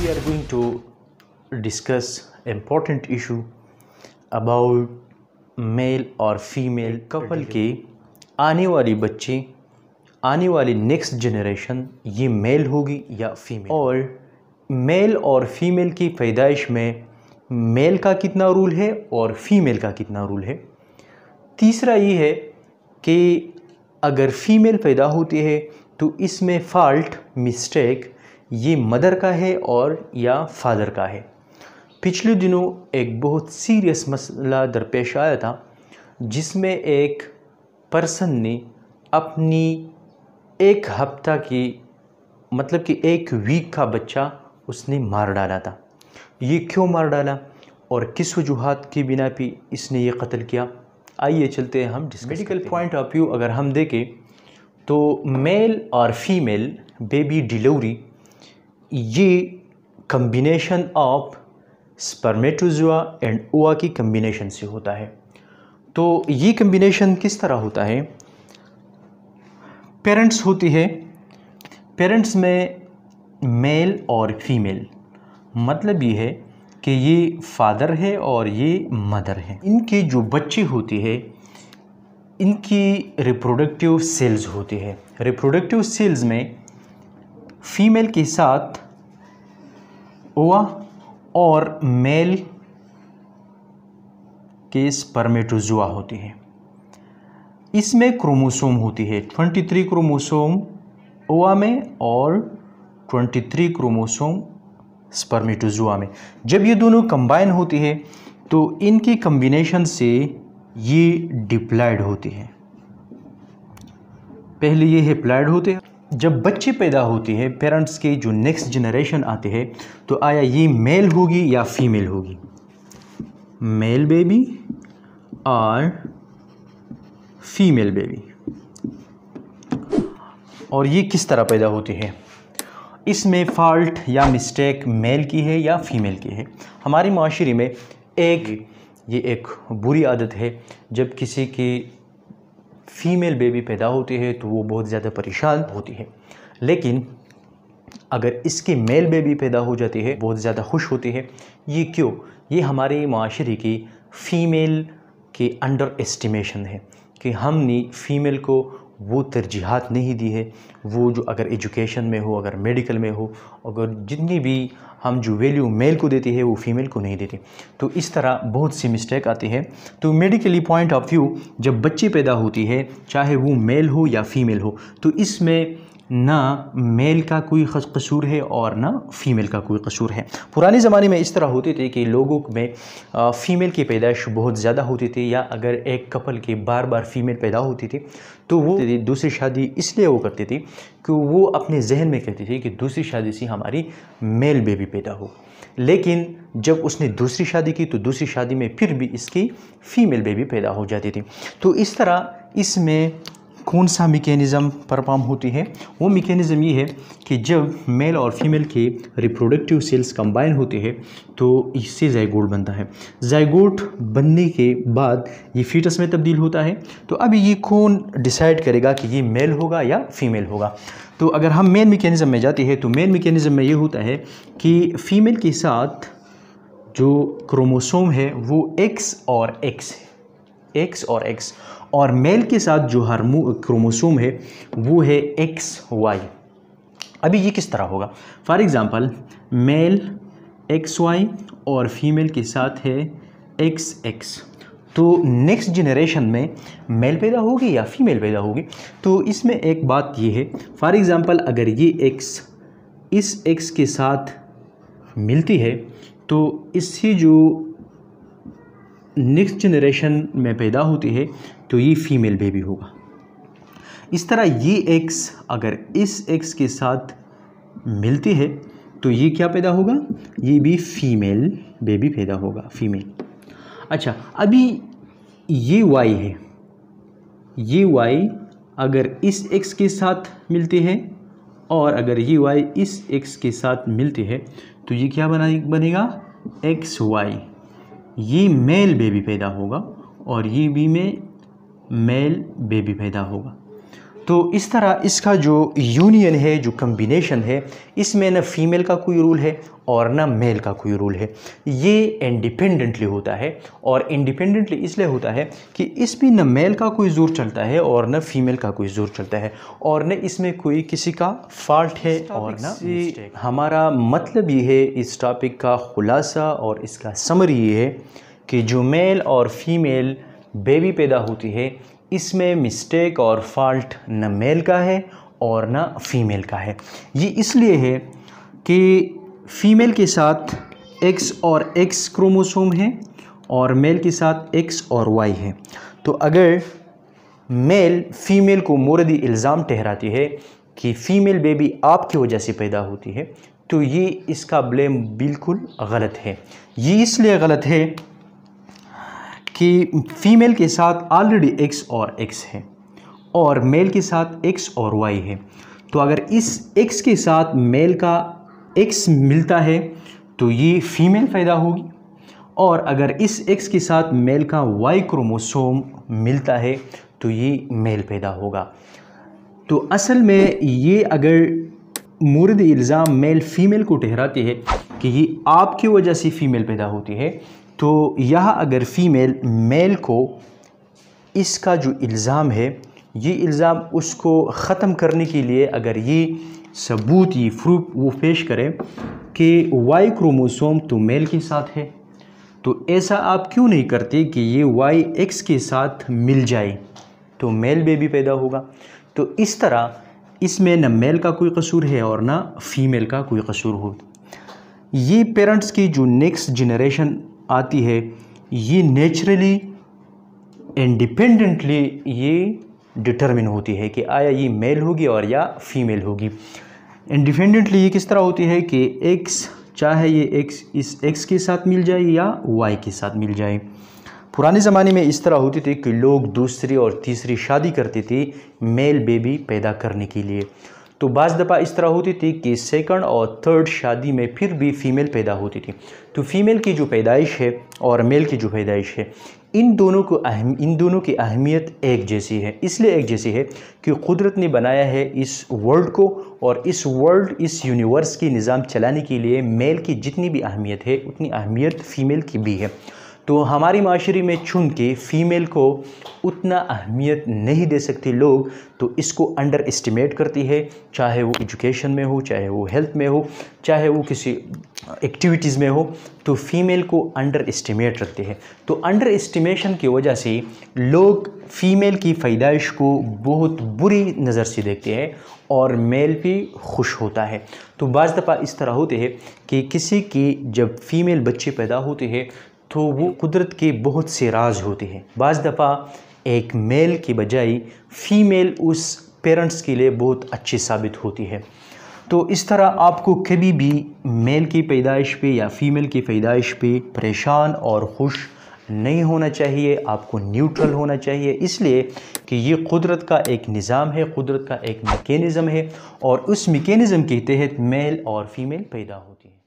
we are going to discuss important issue about male और female couple के आने वाली बच्चे आने वाली नेक्स्ट जनरेशन ये मेल होगी या female और मेल और फीमेल की पैदाइश में मेल का कितना रूल है और फीमेल का कितना रूल है तीसरा ये है कि अगर फीमेल पैदा होती है तो इसमें फ़ाल्ट मिस्टेक ये मदर का है और या फादर का है पिछले दिनों एक बहुत सीरियस मसला दरपेश आया था जिसमें एक पर्सन ने अपनी एक हफ्ता की मतलब कि एक वीक का बच्चा उसने मार डाला था ये क्यों मार डाला और किस वजूहत के बिना भी इसने ये कत्ल किया आइए चलते हैं हम मेडिकल पॉइंट ऑफ व्यू अगर हम देखें तो मेल और फीमेल बेबी डिलीवरी ये combination of spermatozoa and ova की कम्बिनेशन से होता है तो ये कम्बिनेशन किस तरह होता है पेरेंट्स होती है पेरेंट्स में मेल और फीमेल मतलब ये है कि ये फादर है और ये मदर है इनके जो बच्चे होती है इनकी रिप्रोडक्टिव सेल्स होती है रिप्रोडक्टिव सेल्स में फीमेल के साथ ओवा और मेल के स्पर्मेटोजुआ होती है इसमें क्रोमोसोम होती है 23 क्रोमोसोम ओवा में और 23 क्रोमोसोम स्पर्मेटोजुआ में जब ये दोनों कंबाइन होती है तो इनकी कम्बिनेशन से ये डिप्लाइड होती है पहले ये हेप्लाइड होते हैं जब बच्चे पैदा होती है पेरेंट्स के जो नेक्स्ट जनरेशन आते हैं तो आया ये मेल होगी या फीमेल होगी मेल बेबी और फीमेल बेबी और ये किस तरह पैदा होती है इसमें फॉल्ट या मिस्टेक मेल की है या फीमेल की है हमारे माशरे में एक ये एक बुरी आदत है जब किसी की फीमेल बेबी पैदा होती है तो वो बहुत ज़्यादा परेशान होती है लेकिन अगर इसकी मेल बेबी पैदा हो जाती है बहुत ज़्यादा खुश होती है ये क्यों ये हमारे माशरे की फ़ीमेल के अंडर एस्टिमेशन है कि हमने फ़ीमेल को वो तरजीहत नहीं दी है वो जो अगर एजुकेशन में हो अगर मेडिकल में हो अगर जितनी भी हम जो वैल्यू मेल को देते हैं वो फीमेल को नहीं देते तो इस तरह बहुत सी मिस्टेक आती है तो मेडिकली पॉइंट ऑफ व्यू जब बच्ची पैदा होती है चाहे वो मेल हो या फीमेल हो तो इसमें ना मेल का कोई कसूर है और ना फ़ीमेल का कोई कसूर है पुराने ज़माने में इस तरह होते थे कि लोगों में फ़ीमेल की पैदाइश बहुत ज़्यादा होती थी या अगर एक कपल के बार बार फ़ीमेल पैदा होती थी तो वो दूसरी शादी इसलिए वो करती थी कि वो अपने जहन में कहती थी कि दूसरी शादी से हमारी मेल बेबी पैदा हो लेकिन जब उसने दूसरी शादी की तो दूसरी शादी में फिर भी इसकी फ़ीमेल बेबी पैदा हो जाती थी तो इस तरह इसमें कौन सा मेकेनिज़म परफॉर्म होती है वो मेकेनिज़म ये है कि जब मेल और फीमेल के रिप्रोडक्टिव सेल्स कंबाइन होते हैं तो इससे जयगोट बनता है जयगोट बनने के बाद ये फीटस में तब्दील होता है तो अब ये कौन डिसाइड करेगा कि ये मेल होगा या फीमेल होगा तो अगर हम मेन मेकेनिज़म में जाते हैं तो मेन मेकेनिज़म में ये होता है कि फ़ीमेल के साथ जो क्रोमोसोम है वो एक्स और एक्स एक्स और एक्स और मेल के साथ जो हारमो क्रोमोसोम है वो है एक्स वाई अभी ये किस तरह होगा for example male X Y और फीमेल के साथ है एक्स एक्स तो नेक्स्ट जनरेशन में मेल पैदा होगी या फीमेल पैदा होगी तो इसमें एक बात ये है फॉर एग्ज़ाम्पल अगर ये एक्स इस एक्स के साथ मिलती है तो इससे जो नेक्स्ट जनरेशन में पैदा होती है तो ये फीमेल बेबी होगा इस तरह ये एक्स अगर इस एक्स के साथ मिलती है तो ये क्या पैदा होगा ये भी फीमेल बेबी पैदा होगा फीमेल अच्छा अभी ये वाई है ये वाई अगर इस एक्स के साथ मिलती है और अगर ये वाई इस एक्स के साथ मिलती है तो ये क्या बना बनेगा एक्स वाई ये मेल बेबी पैदा होगा और ये भी में मेल बेबी पैदा होगा तो इस तरह इसका जो यूनियन है जो कम्बिनेशन है इसमें ना फीमेल का कोई रूल है और ना मेल का कोई रूल है ये इंडिपेंडेंटली होता है और इंडिपेंडेंटली इसलिए होता है कि इसमें न मेल का कोई ज़ोर चलता है और न फीमेल का कोई ज़ोर चलता है और न इसमें कोई किसी का फॉल्ट है और ना हमारा मतलब ये है इस टॉपिक का खुलासा और इसका समर ये है कि जो मेल और फीमेल बेबी पैदा होती है इसमें मिस्टेक और फॉल्ट न मेल का है और न फीमेल का है ये इसलिए है कि फीमेल के साथ एक्स और एक्स क्रोमोसोम है और मेल के साथ एक्स और वाई है तो अगर मेल फीमेल को मोरदी इल्ज़ाम ठहराती है कि फ़ीमेल बेबी आपकी वजह से पैदा होती है तो ये इसका ब्लेम बिल्कुल गलत है ये इसलिए गलत है कि फीमेल के साथ ऑलरेडी एक्स और एक्स है और मेल के साथ एक्स और वाई है तो अगर इस एक्स के साथ मेल का एक्स मिलता है तो ये फीमेल पैदा होगी और अगर इस एक्स के साथ मेल का वाई क्रोमोसोम मिलता है तो ये मेल पैदा होगा तो असल में ये अगर मुर्द इल्ज़ाम मेल फीमेल को ठहराती है कि ये आपकी वजह से फ़ीमेल पैदा होती है तो यह अगर फ़ीमेल मेल को इसका जो इल्ज़ाम है ये इल्ज़ाम उसको ख़त्म करने के लिए अगर ये सबूत ये फ्रूप वो पेश करें कि वाई क्रोमोसोम तो मेल के साथ है तो ऐसा आप क्यों नहीं करते कि ये वाई एक्स के साथ मिल जाए तो मेल बेबी पैदा होगा तो इस तरह इसमें न मेल का कोई कसूर है और ना फ़ीमेल का कोई कसूर हो ये पेरेंट्स की जो नेक्स्ट जनरेशन आती है ये नेचुरली इंडिपेंडेंटली ये डिटर्मिन होती है कि आया ये मेल होगी और या फीमेल होगी इंडिपेंडेंटली ये किस तरह होती है कि एक्स चाहे ये एक्स इस एक्स के साथ मिल जाए या वाई के साथ मिल जाए पुराने ज़माने में इस तरह होती थी कि लोग दूसरी और तीसरी शादी करते थे मेल बेबी पैदा करने के लिए तो बाज़ दफ़ा इस तरह होती थी कि सेकंड और थर्ड शादी में फिर भी फ़ीमेल पैदा होती थी तो फ़ीमेल की जो पैदाइश है और मेल की जो पैदाइश है इन दोनों को अहम इन दोनों की अहमियत एक जैसी है इसलिए एक जैसी है कि कुदरत ने बनाया है इस वर्ल्ड को और इस वर्ल्ड इस यूनिवर्स की निज़ाम चलाने के लिए मेल की जितनी भी अहमियत है उतनी अहमियत फ़ीमेल की भी है तो हमारी माशरे में चुन के फ़ीमेल को उतना अहमियत नहीं दे सकती लोग तो इसको अंडर इस्टीमेट करती है चाहे वो एजुकेशन में हो चाहे वो हेल्थ में हो चाहे वो किसी एक्टिविटीज़ में हो तो फ़ीमेल को अंडर इस्टिमेट रखते हैं तो अंडर इस्टिमेशन की वजह से लोग फ़ीमेल की फ़ैदाइश को बहुत बुरी नज़र से देखते हैं और मेल भी खुश होता है तो बज़ दफ़ा इस तरह होते हैं कि किसी की जब फ़ीमेल बच्चे पैदा होते हैं तो वो कुदरत के बहुत से राज होते हैं बज़ दफ़ा एक मेल के बजाय फ़ीमेल उस पेरेंट्स के लिए बहुत अच्छी साबित होती है तो इस तरह आपको कभी भी मेल की पैदाइश पे या फीमेल की पैदाइश पे परेशान और खुश नहीं होना चाहिए आपको न्यूट्रल होना चाहिए इसलिए कि ये कुदरत का एक निज़ाम है कुदरत का एक मेकेनिज़म है और उस मेकेनिज़म के तहत मेल और फीमेल पैदा होती है